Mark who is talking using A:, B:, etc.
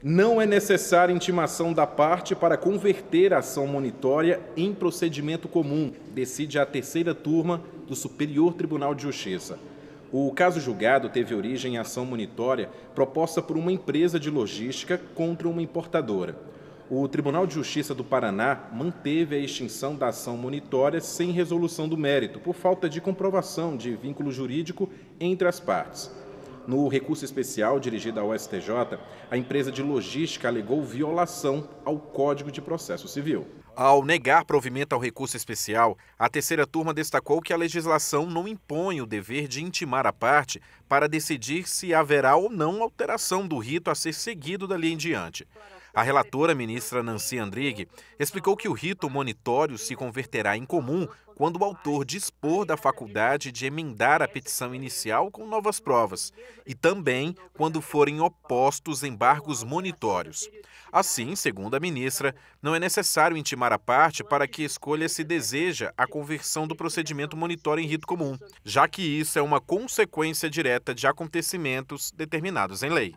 A: Não é necessária intimação da parte para converter a ação monitória em procedimento comum, decide a terceira turma do Superior Tribunal de Justiça. O caso julgado teve origem em ação monitória proposta por uma empresa de logística contra uma importadora. O Tribunal de Justiça do Paraná manteve a extinção da ação monitória sem resolução do mérito, por falta de comprovação de vínculo jurídico entre as partes. No recurso especial dirigido ao STJ, a empresa de logística alegou violação ao Código de Processo Civil. Ao negar provimento ao recurso especial, a terceira turma destacou que a legislação não impõe o dever de intimar a parte para decidir se haverá ou não alteração do rito a ser seguido dali em diante. A relatora, ministra Nancy Andrighi, explicou que o rito monitório se converterá em comum quando o autor dispor da faculdade de emendar a petição inicial com novas provas, e também quando forem opostos embargos monitórios. Assim, segundo a ministra, não é necessário intimar a parte para que escolha se deseja a conversão do procedimento monitório em rito comum, já que isso é uma consequência direta de acontecimentos determinados em lei.